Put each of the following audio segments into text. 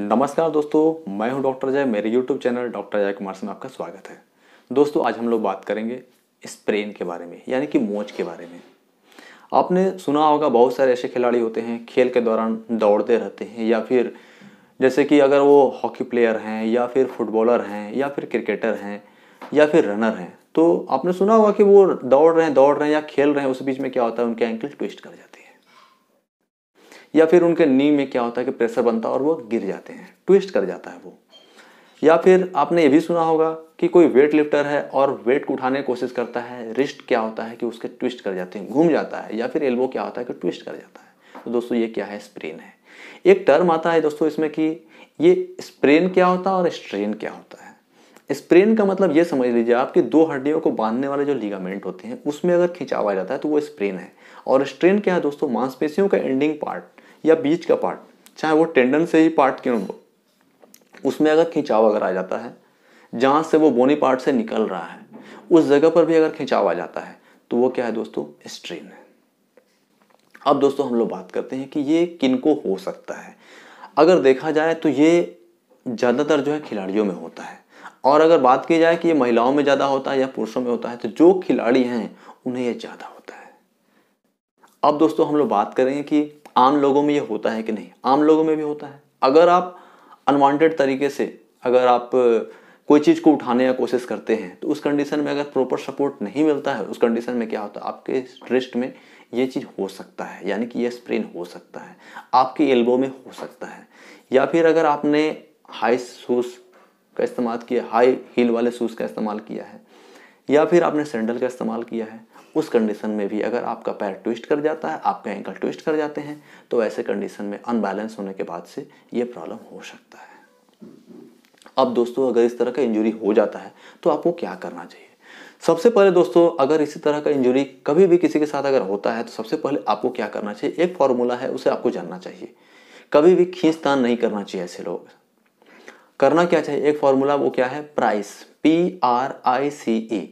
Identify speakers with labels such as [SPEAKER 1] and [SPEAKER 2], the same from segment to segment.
[SPEAKER 1] नमस्कार दोस्तों मैं हूं डॉक्टर जय मेरे यूट्यूब चैनल डॉक्टर जय कुमार से में आपका स्वागत है दोस्तों आज हम लोग बात करेंगे स्प्रेन के बारे में यानी कि मोच के बारे में आपने सुना होगा बहुत सारे ऐसे खिलाड़ी होते हैं खेल के दौरान दौड़ते रहते हैं या फिर जैसे कि अगर वो हॉकी प्लेयर हैं या फिर फुटबॉलर हैं या फिर क्रिकेटर हैं या फिर रनर हैं तो आपने सुना होगा कि वो दौड़ रहे हैं दौड़ रहे हैं या खेल रहे हैं उस बीच में क्या होता है उनके एंकल ट्विस्ट कर जाते हैं या फिर उनके नी में क्या होता है कि प्रेशर बनता है और वो गिर जाते हैं ट्विस्ट कर जाता है वो या फिर आपने ये भी सुना होगा कि कोई वेट लिफ्टर है और वेट को उठाने की कोशिश करता है रिस्ट क्या होता है कि उसके ट्विस्ट कर जाते हैं घूम जाता है या फिर एल्बो क्या होता है कि ट्विस्ट कर जाता है तो दोस्तों ये क्या है स्प्रेन है एक टर्म आता है दोस्तों इसमें कि ये स्प्रेन क्या होता है और स्ट्रेन क्या होता है स्प्रेन का मतलब ये समझ लीजिए आप कि दो हड्डियों को बांधने वाले जो लिगामेंट होते हैं उसमें अगर खिंचाव आ जाता है तो वो स्प्रेन है और स्ट्रेन क्या है दोस्तों मांसपेशियों का एंडिंग पार्ट या बीच का पार्ट चाहे वो टेंडन से ही पार्ट क्यों हो उसमें अगर खिंचाव अगर आ जाता है जहाँ से वो बोनी पार्ट से निकल रहा है उस जगह पर भी अगर खिंचाव आ जाता है तो वो क्या है दोस्तों स्ट्रेन है अब दोस्तों हम लोग बात करते हैं कि ये किनको हो सकता है अगर देखा जाए तो ये ज़्यादातर जो है खिलाड़ियों में होता है और अगर बात की जाए कि ये महिलाओं में ज़्यादा होता है या पुरुषों में होता है तो जो खिलाड़ी हैं उन्हें ये ज़्यादा होता है अब दोस्तों हम लोग बात करेंगे कि आम लोगों में ये होता है कि नहीं आम लोगों में भी होता है अगर आप अनवांटेड तरीके से अगर आप कोई चीज़ को उठाने या कोशिश करते हैं तो उस कंडीशन में अगर प्रॉपर सपोर्ट नहीं मिलता है उस कंडीशन में क्या होता है आपके रिस्ट में ये चीज़ हो सकता है यानी कि ये स्प्रेन हो सकता है आपके एल्बो में हो सकता है या फिर अगर आपने हाई शूज़ का इस्तेमाल किया हाई हील वाले शूज़ का इस्तेमाल किया है या फिर आपने सैंडल का इस्तेमाल किया है उस कंडीशन में भी अगर आपका पैर ट्विस्ट कर जाता है आपके एंकल ट्विस्ट कर जाते हैं तो ऐसे कंडीशन में अनबैलेंस होने के बाद से ये प्रॉब्लम हो सकता है अब दोस्तों अगर इस तरह का इंजुरी हो जाता है तो आपको क्या करना चाहिए सबसे पहले दोस्तों अगर इसी तरह का इंजुरी कभी भी किसी के साथ अगर होता है तो सबसे पहले आपको क्या करना चाहिए एक फॉर्मूला है उसे आपको जानना चाहिए कभी भी खींचतान नहीं करना चाहिए ऐसे लोग करना क्या चाहिए एक फॉर्मूला वो क्या है price P R I C E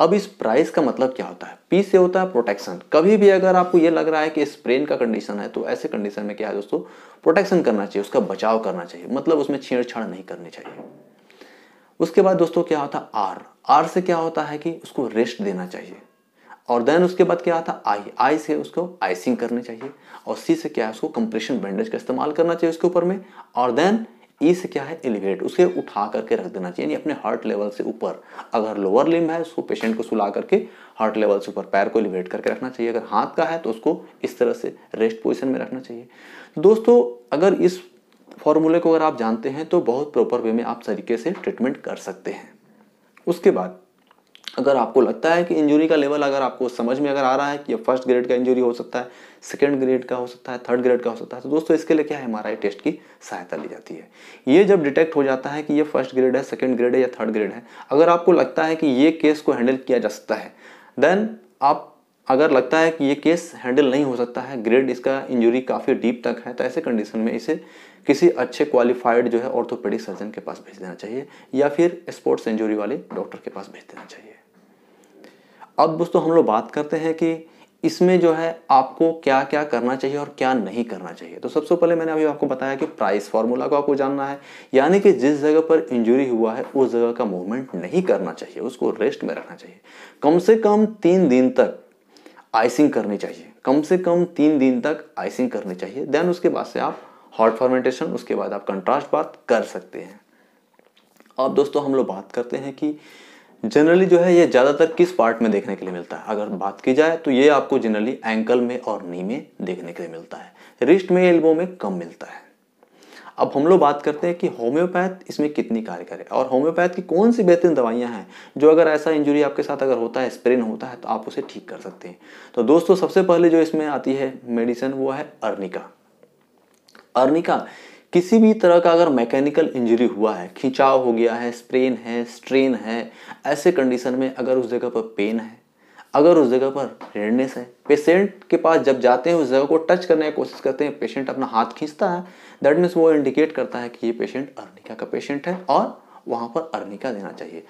[SPEAKER 1] अब इस प्राइस का मतलब क्या होता है पी से होता है प्रोटेक्शन कभी भी अगर आपको यह लग रहा है कि स्प्रेन का कंडीशन है तो ऐसे कंडीशन में क्या है दोस्तों प्रोटेक्शन करना चाहिए उसका बचाव करना चाहिए मतलब उसमें छेड़छाड़ नहीं करनी चाहिए उसके बाद दोस्तों क्या होता है आर आर से क्या होता है कि उसको रेस्ट देना चाहिए और देन उसके बाद क्या आता आई आई से उसको आइसिंग करनी चाहिए और सी से क्या है उसको कंप्रेशन बैंडेज का इस्तेमाल करना चाहिए उसके ऊपर में और देन ई से क्या है एलिवेट उसे उठा करके रख देना चाहिए यानी अपने हार्ट लेवल से ऊपर अगर लोअर लिम है उसको पेशेंट को सुला करके हार्ट लेवल से ऊपर पैर को एलिवेट करके रखना चाहिए अगर हाथ का है तो उसको इस तरह से रेस्ट पोजिशन में रखना चाहिए दोस्तों अगर इस फॉर्मूले को अगर आप जानते हैं तो बहुत प्रॉपर वे में आप तरीके से ट्रीटमेंट कर सकते हैं उसके बाद अगर आपको लगता है कि इंजरी का लेवल अगर आपको समझ में अगर आ रहा है कि फर्स्ट ग्रेड का इंजरी हो सकता है सेकेंड ग्रेड का हो सकता है थर्ड ग्रेड का हो सकता है तो दोस्तों इसके लिए क्या है हमारा टेस्ट की सहायता ली जाती है ये जब डिटेक्ट हो जाता है कि ये फर्स्ट ग्रेड है सेकेंड ग्रेड है या थर्ड ग्रेड है अगर आपको लगता है कि ये केस को हैंडल किया जा सकता है देन आप अगर लगता है कि ये केस हैंडल नहीं हो सकता है ग्रेड इसका इंजरी काफ़ी डीप तक है तो ऐसे कंडीशन में इसे किसी अच्छे क्वालिफाइड जो है ऑर्थोपेडिक सर्जन के पास भेज देना चाहिए या फिर स्पोर्ट्स इंजुरी वाले डॉक्टर के पास भेज देना चाहिए अब दोस्तों हम लोग बात करते हैं कि इसमें जो है आपको क्या क्या करना चाहिए और क्या नहीं करना चाहिए तो सबसे पहले मैंने अभी आपको बताया कि प्राइस फार्मूला को आपको जानना है यानी कि जिस जगह पर इंजरी हुआ है उस जगह का मूवमेंट नहीं करना चाहिए उसको रेस्ट में रखना चाहिए कम से कम तीन दिन तक आइसिंग करनी चाहिए कम से कम तीन दिन तक आइसिंग करनी चाहिए देन उसके बाद से आप हॉट फॉर्मेंटेशन उसके बाद आप कंट्रास्ट बात कर सकते हैं अब दोस्तों हम लोग बात करते हैं कि जनरली जो है ये ज़्यादातर किस पार्ट में देखने के लिए मिलता है अगर बात की जाए तो ये आपको जनरली एंकल में और नी में देखने के लिए मिलता है रिस्ट में एल्बो में कम मिलता है अब हम लोग बात करते हैं कि होम्योपैथ इसमें कितनी कार्य करे और होम्योपैथ की कौन सी बेहतरीन दवाइयां हैं जो अगर ऐसा इंजरी आपके साथ अगर होता है स्प्रेन होता है तो आप उसे ठीक कर सकते हैं तो दोस्तों सबसे पहले जो इसमें आती है मेडिसिन वो है अर्निका अर्निका किसी भी तरह का अगर मैकेनिकल इंजरी हुआ है खिंचाव हो गया है स्प्रेन है स्ट्रेन है ऐसे कंडीशन में अगर उस जगह पर पेन है अगर उस जगह पर रेडनेस है पेशेंट के पास जब जाते हैं उस जगह को टच करने की कोशिश करते हैं पेशेंट अपना हाथ खींचता है दैट मीन्स वो इंडिकेट करता है कि ये पेशेंट अर्निका का पेशेंट है और वहाँ पर अर्निका देना चाहिए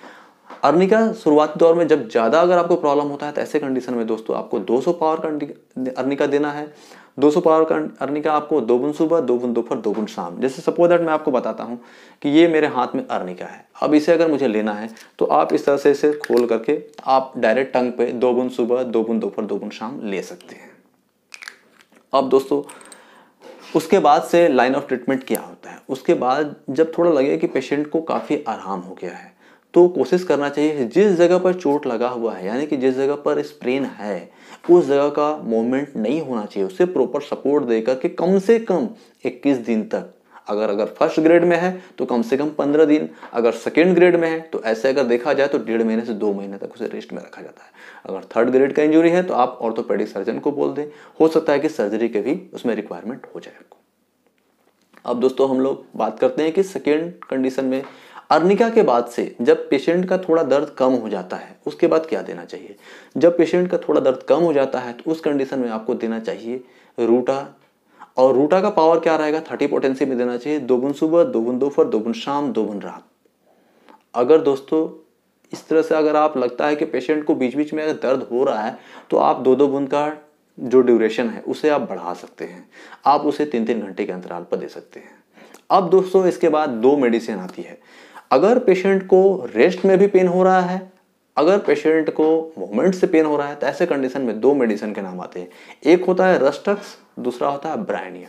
[SPEAKER 1] अर्निका शुरुआती दौर में जब ज़्यादा अगर आपको प्रॉब्लम होता है तो ऐसे कंडीशन में दोस्तों आपको 200 पावर का अर्निका देना है दो सौ पावर अर्निंग का आपको दो बुन सुबह दो बुन दोपहर दो बुन शाम जैसे सपोज दैट मैं आपको बताता हूँ कि ये मेरे हाथ में अर्निका है अब इसे अगर मुझे लेना है तो आप इस तरह से इसे खोल करके आप डायरेक्ट टंग पे दो बुन सुबह दो बुन दोपहर दो बुन शाम ले सकते हैं अब दोस्तों उसके बाद से लाइन ऑफ ट्रीटमेंट क्या होता है उसके बाद जब थोड़ा लगे कि पेशेंट को काफ़ी आराम हो गया है तो कोशिश करना चाहिए जिस जगह पर चोट लगा हुआ है यानी कि जिस जगह पर स्प्रेन है उस जगह का मूवमेंट नहीं होना चाहिए उसे प्रॉपर सपोर्ट देकर के कम से कम 21 दिन तक अगर अगर फर्स्ट ग्रेड में है तो कम से कम 15 दिन अगर सेकेंड ग्रेड में है तो ऐसे अगर देखा जाए तो डेढ़ महीने से दो महीने तक उसे रेस्ट में रखा जाता है अगर थर्ड ग्रेड का इंजुरी है तो आप ऑर्थोपेडिक सर्जन को बोल दें हो सकता है कि सर्जरी के भी उसमें रिक्वायरमेंट हो जाए आपको अब दोस्तों हम लोग बात करते हैं कि सेकेंड कंडीशन में अर्निका के बाद से जब पेशेंट का थोड़ा दर्द कम हो जाता है उसके बाद क्या देना चाहिए जब पेशेंट का थोड़ा दर्द कम हो जाता है तो उस कंडीशन में आपको देना चाहिए रूटा और रूटा का पावर क्या रहेगा थर्टी पोटेंसी में देना चाहिए दोगुन सुबह दोगुन दोपहर दोगुन शाम दोगुन रात अगर दोस्तों इस तरह से अगर आप लगता है कि पेशेंट को बीच बीच में अगर दर्द हो रहा है तो आप दो दो बूंद का जो ड्यूरेशन है उसे आप बढ़ा सकते हैं आप उसे तीन तीन घंटे के अंतराल पर दे सकते हैं अब दोस्तों इसके बाद दो मेडिसिन आती है अगर पेशेंट को रेस्ट में भी पेन हो रहा है अगर पेशेंट को मूवमेंट से पेन हो रहा है तो ऐसे कंडीशन में दो मेडिसिन के नाम आते हैं एक होता है रस्टक्स दूसरा होता है ब्रायनिया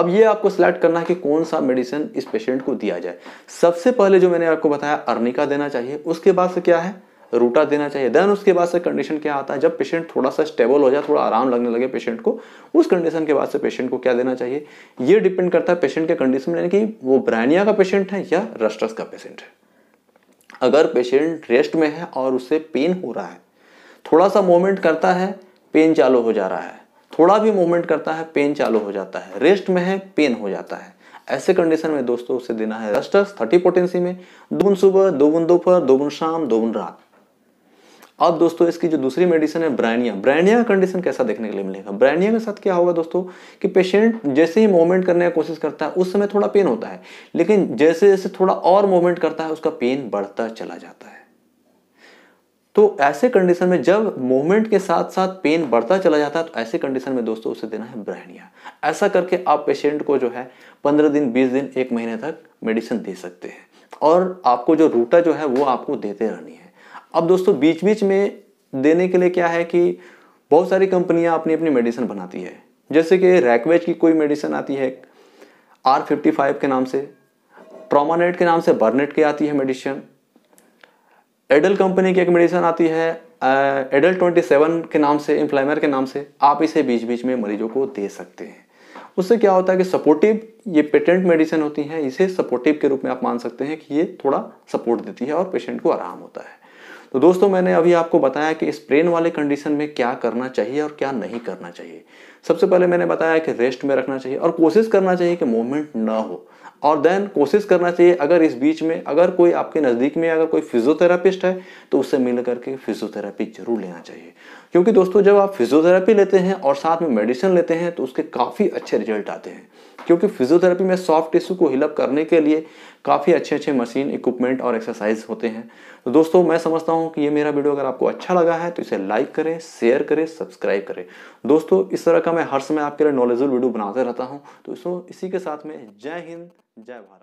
[SPEAKER 1] अब ये आपको सिलेक्ट करना है कि कौन सा मेडिसिन इस पेशेंट को दिया जाए सबसे पहले जो मैंने आपको बताया अर्निका देना चाहिए उसके बाद से क्या है रूटा देना चाहिए देन उसके बाद से कंडीशन क्या आता है जब पेशेंट थोड़ा सा स्टेबल हो जाए थोड़ा आराम लगने लगे पेशेंट को उस कंडीशन के बाद से पेशेंट को क्या देना चाहिए ये डिपेंड करता है पेशेंट के कंडीशन में यानी कि वो ब्राइनिया का पेशेंट है या रस्टस का पेशेंट है अगर पेशेंट रेस्ट में है और उससे पेन हो रहा है थोड़ा सा मूवमेंट करता है पेन चालू हो जा रहा है थोड़ा भी मूवमेंट करता है पेन चालू हो जाता है रेस्ट में है पेन हो जाता है ऐसे कंडीशन में दोस्तों उसे देना है रस्टस थर्टी पोटेंसी में दो सुबह दो बुन दोपहर दो बुन शाम दो बुन रात अब दोस्तों इसकी जो दूसरी मेडिसिन है ब्रैनिया ब्रैनिया का कंडीशन कैसा देखने के लिए मिलेगा ब्रैनिया के साथ क्या होगा दोस्तों कि पेशेंट जैसे ही मूवमेंट करने की कोशिश करता है उस समय थोड़ा पेन होता है लेकिन जैसे जैसे थोड़ा और मूवमेंट करता है उसका पेन बढ़ता चला जाता है तो ऐसे कंडीशन में जब मूवमेंट के साथ साथ पेन बढ़ता चला जाता है तो ऐसे कंडीशन में दोस्तों उसे देना है ब्रहणिया ऐसा करके आप पेशेंट को जो है पंद्रह दिन बीस दिन एक महीने तक मेडिसिन दे सकते हैं और आपको जो रूटा जो है वो आपको देते रहनी है अब दोस्तों बीच बीच में देने के लिए क्या है कि बहुत सारी कंपनियां अपनी अपनी मेडिसिन बनाती है जैसे कि रैकवेज की कोई मेडिसिन आती है आर फिफ्टी फाइव के नाम से प्रोमानेट के नाम से बर्नेट की आती है मेडिसिन एडल कंपनी की एक मेडिसिन आती है एडल ट्वेंटी सेवन के नाम से इन्फ्लाइमर के नाम से आप इसे बीच बीच में मरीजों को दे सकते हैं उससे क्या होता है कि सपोर्टिव ये पेटेंट मेडिसिन होती हैं इसे सपोर्टिव के रूप में आप मान सकते हैं कि ये थोड़ा सपोर्ट देती है और पेशेंट को आराम होता है तो दोस्तों मैंने अभी आपको बताया कि इस प्रेन वाले कंडीशन में क्या करना चाहिए और क्या नहीं करना चाहिए सबसे पहले मैंने बताया कि रेस्ट में रखना चाहिए और कोशिश करना चाहिए कि मूवमेंट ना हो और देन कोशिश करना चाहिए अगर इस बीच में अगर कोई आपके नज़दीक में अगर कोई फिजियोथेरापिस्ट है तो उससे मिल करके फिजियोथेरापी जरूर लेना चाहिए क्योंकि दोस्तों जब आप फिजियोथेरापी लेते हैं और साथ में मेडिसिन लेते हैं तो उसके काफ़ी अच्छे रिजल्ट आते हैं क्योंकि फिजियोथेरेपी में सॉफ्ट टिश्यू को हिलअप करने के लिए काफ़ी अच्छे अच्छे मशीन इक्विपमेंट और एक्सरसाइज होते हैं तो दोस्तों मैं समझता हूँ कि ये मेरा वीडियो अगर आपको अच्छा लगा है तो इसे लाइक करें शेयर करें सब्सक्राइब करें दोस्तों इस तरह का मैं हर समय आपके लिए नॉलेजल वीडियो बनाते रहता हूँ तो इसी के साथ में जय हिंद जय भारत